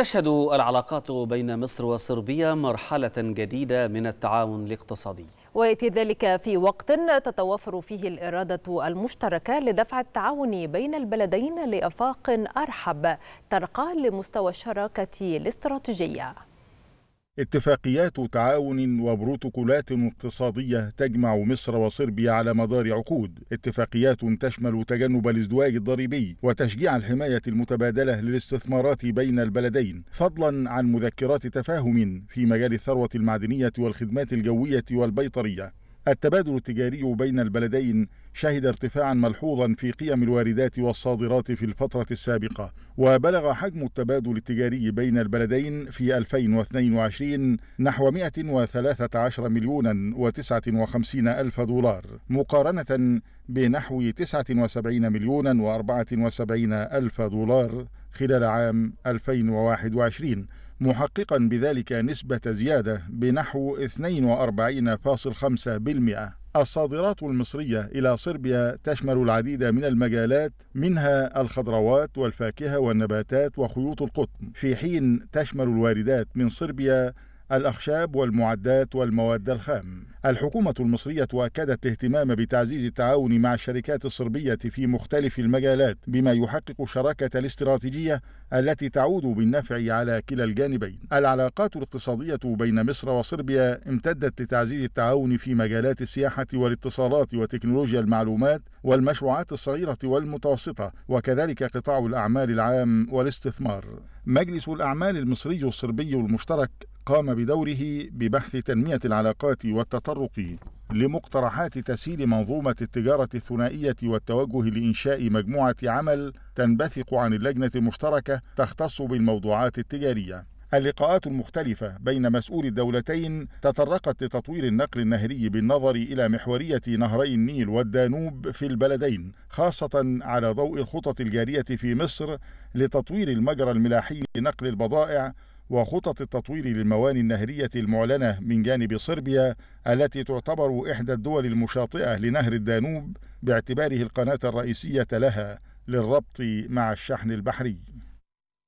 تشهد العلاقات بين مصر وصربيا مرحلة جديدة من التعاون الاقتصادي ويأتي ذلك في وقت تتوافر فيه الإرادة المشتركة لدفع التعاون بين البلدين لأفاق أرحب ترقى لمستوى الشراكة الاستراتيجية اتفاقيات تعاون وبروتوكولات اقتصادية تجمع مصر وصربيا على مدار عقود اتفاقيات تشمل تجنب الازدواج الضريبي وتشجيع الحماية المتبادلة للاستثمارات بين البلدين فضلا عن مذكرات تفاهم في مجال الثروة المعدنية والخدمات الجوية والبيطرية التبادل التجاري بين البلدين شهد ارتفاعا ملحوظا في قيم الواردات والصادرات في الفترة السابقة وبلغ حجم التبادل التجاري بين البلدين في 2022 نحو 113 مليون و59 ألف دولار مقارنة بنحو 79 مليون و74 ألف دولار خلال عام 2021 محققا بذلك نسبة زيادة بنحو 42.5% الصادرات المصرية إلى صربيا تشمل العديد من المجالات منها الخضروات والفاكهة والنباتات وخيوط القطن في حين تشمل الواردات من صربيا الأخشاب والمعدات والمواد الخام الحكومة المصرية أكدت الاهتمام بتعزيز التعاون مع الشركات الصربية في مختلف المجالات بما يحقق شراكة الاستراتيجية التي تعود بالنفع على كلا الجانبين. العلاقات الاقتصادية بين مصر وصربيا امتدت لتعزيز التعاون في مجالات السياحة والاتصالات وتكنولوجيا المعلومات والمشروعات الصغيرة والمتوسطة وكذلك قطاع الأعمال العام والاستثمار. مجلس الأعمال المصري الصربي المشترك قام بدوره ببحث تنمية العلاقات والتطرق لمقترحات تسهيل منظومة التجارة الثنائية والتوجه لإنشاء مجموعة عمل تنبثق عن اللجنة المشتركة تختص بالموضوعات التجارية اللقاءات المختلفة بين مسؤولي الدولتين تطرقت لتطوير النقل النهري بالنظر إلى محورية نهري النيل والدانوب في البلدين خاصة على ضوء الخطط الجارية في مصر لتطوير المجرى الملاحي لنقل البضائع وخطط التطوير للمواني النهرية المعلنة من جانب صربيا التي تعتبر إحدى الدول المشاطئة لنهر الدانوب باعتباره القناة الرئيسية لها للربط مع الشحن البحري